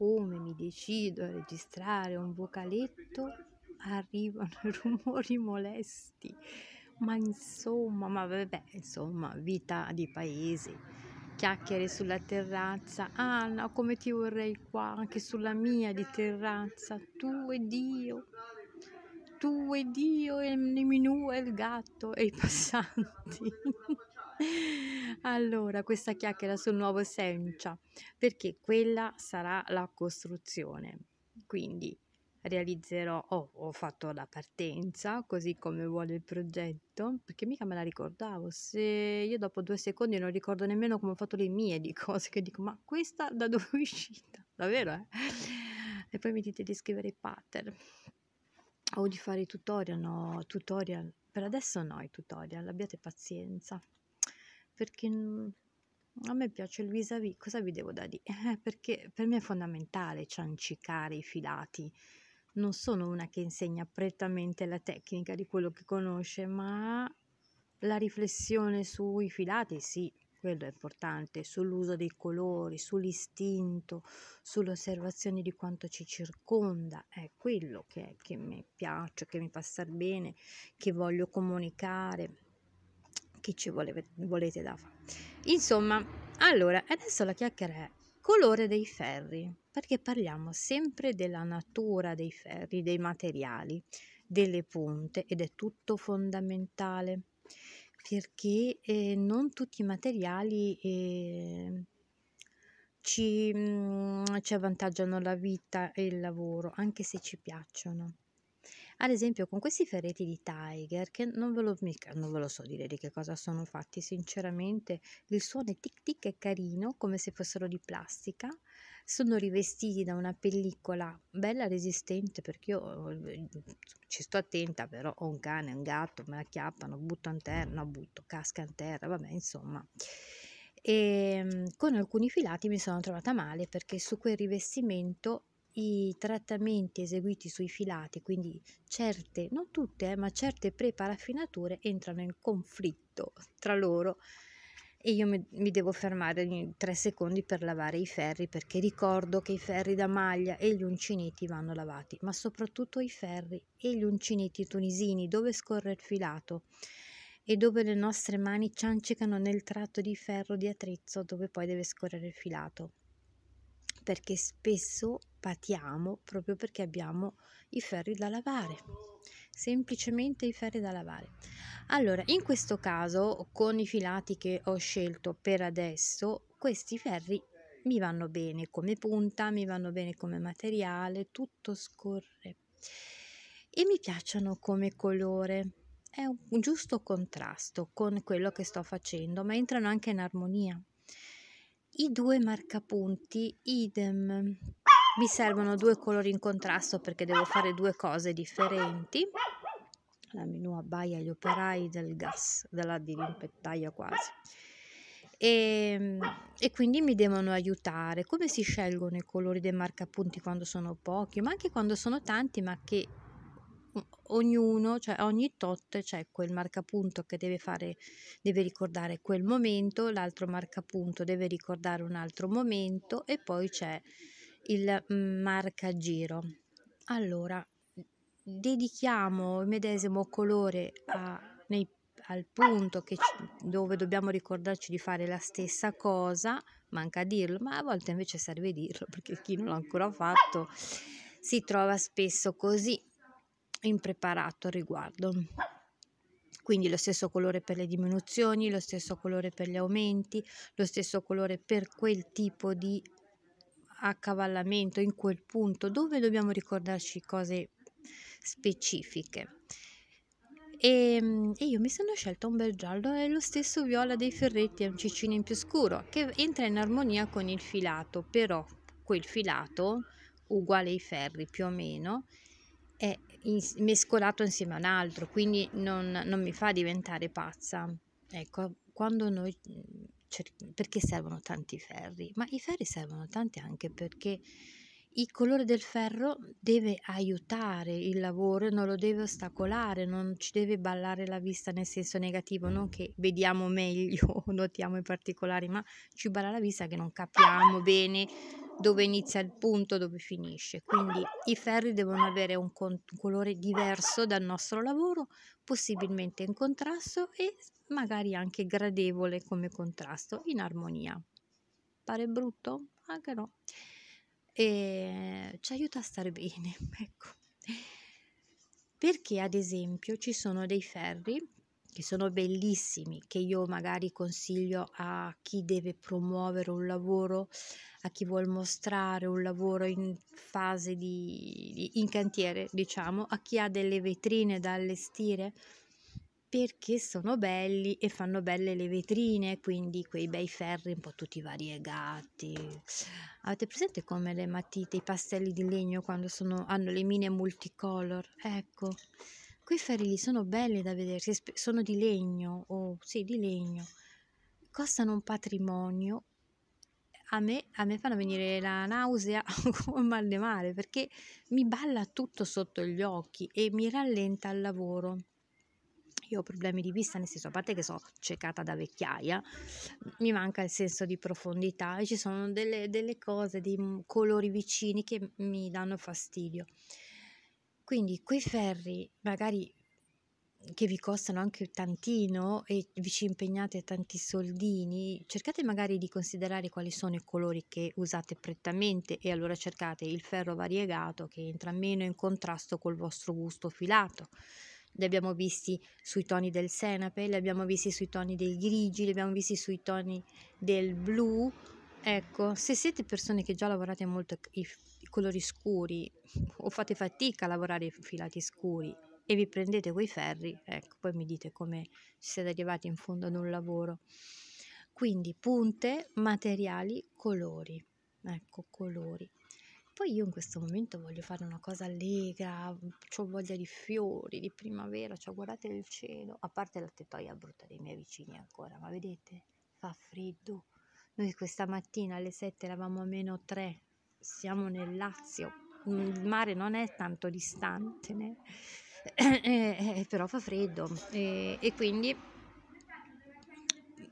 come mi decido a registrare un vocaletto arrivano rumori molesti. Ma insomma, ma vabbè, insomma, vita di paese. Chiacchiere sulla terrazza, Anna, ah, come ti vorrei qua, anche sulla mia di terrazza, tu ed io, tu ed io e il e il gatto e i passanti. Allora, questa chiacchiera sul nuovo Sencia, perché quella sarà la costruzione. Quindi realizzerò, oh, ho fatto la partenza così come vuole il progetto, perché mica me la ricordavo. Se io dopo due secondi non ricordo nemmeno come ho fatto le mie di cose, che dico, ma questa da dove è uscita? Davvero, eh? E poi mi dite di scrivere i pattern o di fare i tutorial, no, tutorial. Per adesso no, i tutorial, abbiate pazienza perché a me piace il vis-à-vis, cosa vi devo da dire? Eh, perché per me è fondamentale ciancicare i filati. Non sono una che insegna prettamente la tecnica di quello che conosce, ma la riflessione sui filati sì, quello è importante, sull'uso dei colori, sull'istinto, sull'osservazione di quanto ci circonda, è quello che, che mi piace, che mi fa star bene, che voglio comunicare che ci voleve, volete da fare. Insomma, allora, adesso la chiacchiera è colore dei ferri, perché parliamo sempre della natura dei ferri, dei materiali, delle punte ed è tutto fondamentale perché eh, non tutti i materiali eh, ci, mh, mm, ci avvantaggiano la vita e il lavoro, anche se ci piacciono. Ad esempio con questi ferretti di Tiger, che non ve lo, mica, non ve lo so dire di che cosa sono fatti, sinceramente il suono è tic tic è carino, come se fossero di plastica, sono rivestiti da una pellicola bella resistente perché io ci sto attenta però ho un cane, un gatto, me la chiappano, butto in terra, no butto, casca in terra, vabbè insomma e ehm, con alcuni filati mi sono trovata male perché su quel rivestimento i trattamenti eseguiti sui filati, quindi certe, non tutte, eh, ma certe preparaffinature entrano in conflitto tra loro e io mi, mi devo fermare ogni tre secondi per lavare i ferri perché ricordo che i ferri da maglia e gli uncinetti vanno lavati, ma soprattutto i ferri e gli uncinetti tunisini dove scorre il filato e dove le nostre mani ciancicano nel tratto di ferro di attrezzo dove poi deve scorrere il filato perché spesso patiamo proprio perché abbiamo i ferri da lavare, semplicemente i ferri da lavare. Allora, in questo caso, con i filati che ho scelto per adesso, questi ferri mi vanno bene come punta, mi vanno bene come materiale, tutto scorre e mi piacciono come colore. È un giusto contrasto con quello che sto facendo, ma entrano anche in armonia i due marcapunti idem mi servono due colori in contrasto perché devo fare due cose differenti la menu abbaia gli operai del gas della dirimpettaia quasi e, ehm, e, quindi mi devono aiutare come si scelgono i colori dei marcapunti quando sono pochi ma anche quando sono tanti ma che ognuno, cioè ogni tot c'è quel marcapunto che deve fare, deve ricordare quel momento, l'altro marcapunto deve ricordare un altro momento e poi c'è il mm, marcagiro. Allora, dedichiamo il medesimo colore a, nei, al punto che, dove dobbiamo ricordarci di fare la stessa cosa, manca dirlo, ma a volte invece serve dirlo perché chi non l'ha ancora fatto si trova spesso così impreparato al riguardo. Quindi lo stesso colore per le diminuzioni, lo stesso colore per gli aumenti, lo stesso colore per quel tipo di accavallamento in quel punto dove dobbiamo ricordarci cose specifiche. E, ehm, e, io mi sono scelta un bel giallo è lo stesso viola dei ferretti è un ciccino in più scuro che entra in armonia con il filato però quel filato uguale ai ferri più o meno è mescolato insieme a un altro, quindi non, non mi fa diventare pazza. Ecco, quando noi mhmm, perché servono tanti ferri? Ma i ferri servono tanti anche perché il colore del ferro deve aiutare il lavoro, non lo deve ostacolare, non ci deve ballare la vista nel senso negativo, non che vediamo meglio, notiamo i particolari, ma ci balla la vista che non capiamo bene dove inizia il punto, dove finisce. Quindi i ferri devono avere un, un colore diverso dal nostro lavoro, possibilmente in contrasto e magari anche gradevole come contrasto, in armonia. Pare brutto? Anche no. E ci aiuta a stare bene, ecco. Perché ad esempio ci sono dei ferri che sono bellissimi, che io magari consiglio a chi deve promuovere un lavoro, a chi vuole mostrare un lavoro in fase di, in cantiere, diciamo, a chi ha delle vetrine da allestire, perché sono belli e fanno belle le vetrine, quindi quei bei ferri un po' tutti variegati. Avete presente come le matite, i pastelli di legno quando sono, hanno le mine multicolor? Ecco quei ferri sono belli da vedersi, sono di legno, o oh, sì, di legno, costano un patrimonio. A me, a me fanno venire la nausea come mal di mare perché mi balla tutto sotto gli occhi e mi rallenta il lavoro io ho problemi di vista, nel senso, a parte che sono ciecata da vecchiaia, mi manca il senso di profondità e ci sono delle, delle cose, dei mm, colori vicini che mi danno fastidio. Quindi quei ferri magari che vi costano anche tantino e vi ci impegnate tanti soldini, cercate magari di considerare quali sono i colori che usate prettamente e allora cercate il ferro variegato che entra meno in contrasto col vostro gusto filato. Li abbiamo visti sui toni del senape, li abbiamo visti sui toni dei grigi, li abbiamo visti sui toni del blu. Ecco, se siete persone che già lavorate molto i colori scuri o fate fatica a lavorare i filati scuri e vi prendete quei ferri, ecco, poi mi dite come siete arrivati in fondo ad un lavoro. Quindi punte, materiali, colori. Ecco, colori. Poi io in questo momento voglio fare una cosa allegra, ho voglia di fiori, di primavera, cioè guardate il cielo, a parte la tettoia brutta dei miei vicini ancora, ma vedete, fa freddo. Noi questa mattina alle 7 eravamo a meno 3, siamo nel Lazio, il mare non è tanto distante, né? Eh, eh, eh, però fa freddo e, e, quindi,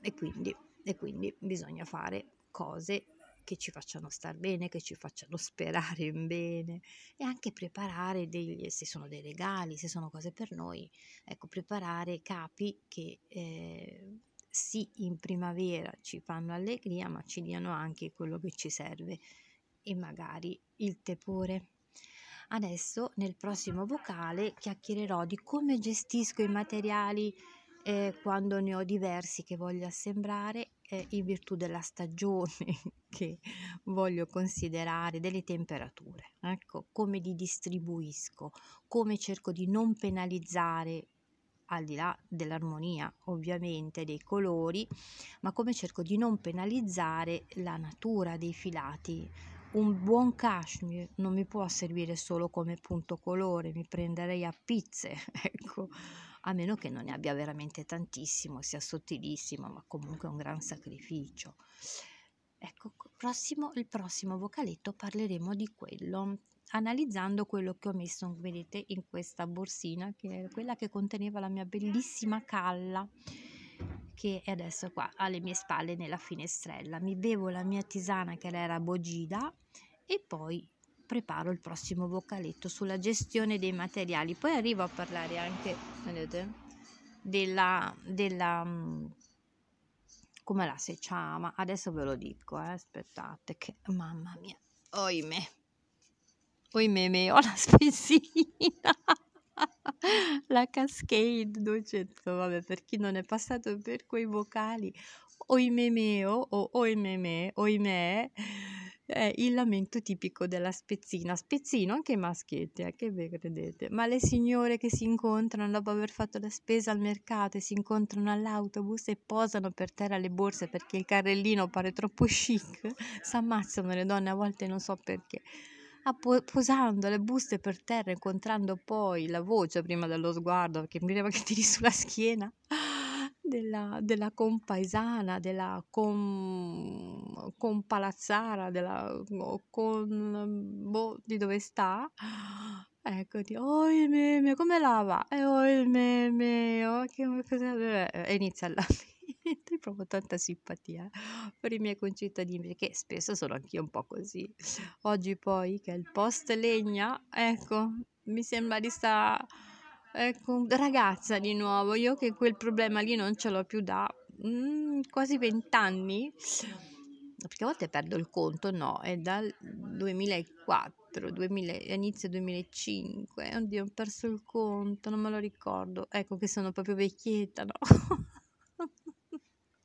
e, quindi, e quindi bisogna fare cose che ci facciano star bene, che ci facciano sperare in bene e anche preparare degli, se sono dei regali, se sono cose per noi, ecco, preparare capi che eh, sì in primavera ci fanno allegria ma ci diano anche quello che ci serve e magari il tepore. Adesso nel prossimo vocale chiacchiererò di come gestisco i materiali eh, quando ne ho diversi che voglio assembrare eh, in virtù della stagione che voglio considerare, delle temperature, ecco come li distribuisco, come cerco di non penalizzare al di là dell'armonia ovviamente dei colori, ma come cerco di non penalizzare la natura dei filati un buon cashmere non mi può servire solo come punto colore, mi prenderei a pizze, ecco, a meno che non ne abbia veramente tantissimo, sia sottilissimo, ma comunque un gran sacrificio. Ecco, prossimo, il prossimo vocaletto parleremo di quello, analizzando quello che ho messo, vedete, in questa borsina, che è quella che conteneva la mia bellissima calla che è adesso qua alle mie spalle nella finestrella. Mi bevo la mia tisana che era Bogida e poi preparo il prossimo vocaletto sulla gestione dei materiali. Poi arrivo a parlare anche, vedete, della, della mm, come la si adesso ve lo dico, eh, aspettate che, mamma mia, oimè, oimè, me ho la spessina. la cascade dolcezza, vabbè, per chi non è passato per quei vocali, oimemeo o oimeme, oimè, è il lamento tipico della spezzina, spezzino anche i maschietti, eh, che ve credete, ma le signore che si incontrano dopo aver fatto la spesa al mercato e si incontrano all'autobus e posano per terra le borse perché il carrellino pare troppo chic, si ammazzano le donne a volte non so perché appo- posando le buste per terra, incontrando poi la voce prima dello sguardo, che mi prima che tiri sulla schiena, della, della compaesana, della com, compalazzara, della con, boh, di dove sta. Ecco, di oh il meme, come la va? E eh, oh il meme, oh, che, cosa, e inizia la veramente provo tanta simpatia per i miei concittadini perché spesso sono anch'io un po' così. Oggi poi che è il post legna, ecco, mi sembra di sta ecco, ragazza di nuovo, io che quel problema lì non ce l'ho più da mm, quasi vent'anni. Perché a volte perdo il conto, no, è dal 2004, 2000, inizio 2005, oddio, ho perso il conto, non me lo ricordo, ecco che sono proprio vecchietta, no?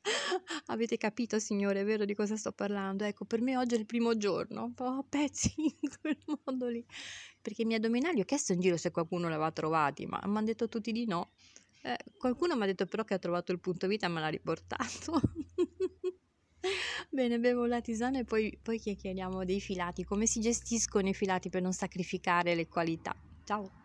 Avete capito, signore, vero di cosa sto parlando? Ecco, per me oggi è il primo giorno, ho oh, pezzi in quel modo lì. Perché i miei addominali ho chiesto in giro se qualcuno l'aveva trovati, ma mi hanno detto tutti di no. Eh, qualcuno mi ha detto però che ha trovato il punto vita e me l'ha riportato. Bene, bevo la tisana e poi, poi chiacchieriamo dei filati, come si gestiscono i filati per non sacrificare le qualità. Ciao!